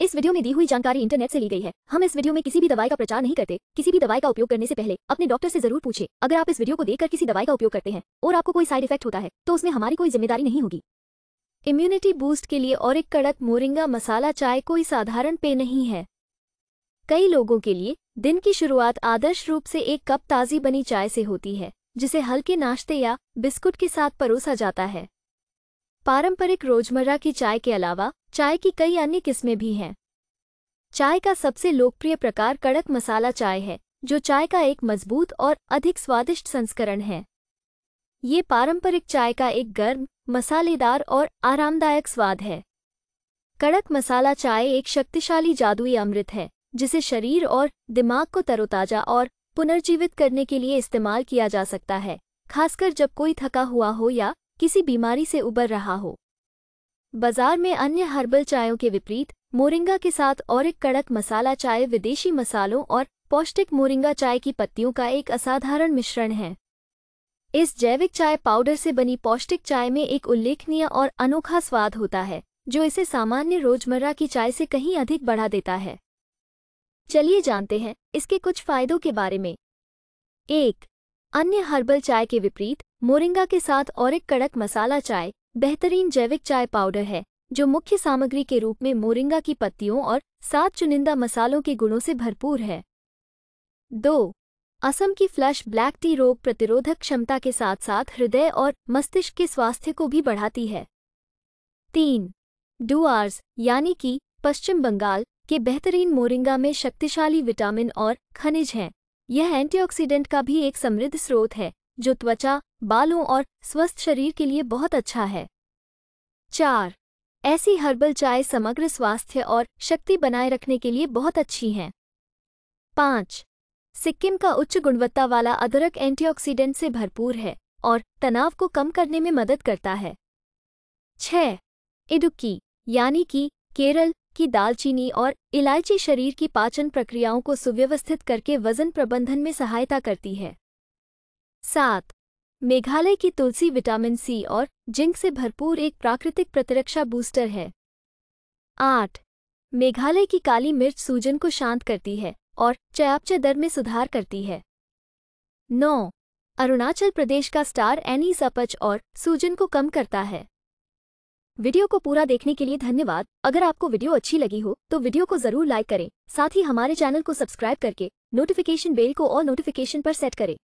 इस वीडियो में दी हुई जानकारी इंटरनेट से ली गई है हम इस वीडियो में किसी भी दवाई का प्रचार नहीं करते किसी भी दवाई का उपयोग करने से पहले अपने डॉक्टर से जरूर पूछे अगर आप इस वीडियो को देखकर किसी दवाई का उपयोग करते हैं और आपको कोई साइड इफेक्ट होता है तो उसमें हमारी कोई जिम्मेदारी नहीं होगी इम्यूनिटी बूस्ट के लिए और एक कड़क मोरिंगा मसाला चाय कोई साधारण पेय नहीं है कई लोगों के लिए दिन की शुरुआत आदर्श रूप से एक कप ताज़ी बनी चाय से होती है जिसे हल्के नाश्ते या बिस्कुट के साथ परोसा जाता है पारंपरिक रोजमर्रा की चाय के अलावा चाय की कई अन्य किस्में भी हैं चाय का सबसे लोकप्रिय प्रकार कड़क मसाला चाय है जो चाय का एक मजबूत और अधिक स्वादिष्ट संस्करण है ये पारंपरिक चाय का एक गर्म मसालेदार और आरामदायक स्वाद है कड़क मसाला चाय एक शक्तिशाली जादुई अमृत है जिसे शरीर और दिमाग को तरोताजा और पुनर्जीवित करने के लिए इस्तेमाल किया जा सकता है खासकर जब कोई थका हुआ हो या किसी बीमारी से उबर रहा हो बाजार में अन्य हर्बल चायों के विपरीत मोरिंगा के साथ और एक कड़क मसाला चाय विदेशी मसालों और पौष्टिक मोरिंगा चाय की पत्तियों का एक असाधारण मिश्रण है इस जैविक चाय पाउडर से बनी पौष्टिक चाय में एक उल्लेखनीय और अनोखा स्वाद होता है जो इसे सामान्य रोजमर्रा की चाय से कहीं अधिक बढ़ा देता है चलिए जानते हैं इसके कुछ फायदों के बारे में एक अन्य हर्बल चाय के विपरीत मोरिंगा के साथ और एक कड़क मसाला चाय बेहतरीन जैविक चाय पाउडर है जो मुख्य सामग्री के रूप में मोरिंगा की पत्तियों और सात चुनिंदा मसालों के गुणों से भरपूर है दो असम की फ्लश ब्लैक टी रोग प्रतिरोधक क्षमता के साथ साथ हृदय और मस्तिष्क के स्वास्थ्य को भी बढ़ाती है तीन डुआर्स यानी कि पश्चिम बंगाल के बेहतरीन मोरिंगा में शक्तिशाली विटामिन और खनिज हैं यह एंटीऑक्सीडेंट का भी एक समृद्ध स्रोत है जो त्वचा बालों और स्वस्थ शरीर के लिए बहुत अच्छा है चार ऐसी हर्बल चाय समग्र स्वास्थ्य और शक्ति बनाए रखने के लिए बहुत अच्छी हैं पाँच सिक्किम का उच्च गुणवत्ता वाला अदरक एंटीऑक्सीडेंट से भरपूर है और तनाव को कम करने में मदद करता है छ इडुक्की यानी कि केरल की दालचीनी और इलायची शरीर की पाचन प्रक्रियाओं को सुव्यवस्थित करके वजन प्रबंधन में सहायता करती है सात मेघालय की तुलसी विटामिन सी और जिंक से भरपूर एक प्राकृतिक प्रतिरक्षा बूस्टर है आठ मेघालय की काली मिर्च सूजन को शांत करती है और चयापचय दर में सुधार करती है नौ अरुणाचल प्रदेश का स्टार एनी सपच और सूजन को कम करता है वीडियो को पूरा देखने के लिए धन्यवाद अगर आपको वीडियो अच्छी लगी हो तो वीडियो को जरूर लाइक करें साथ ही हमारे चैनल को सब्सक्राइब करके नोटिफिकेशन बेल को और नोटिफिकेशन पर सेट करें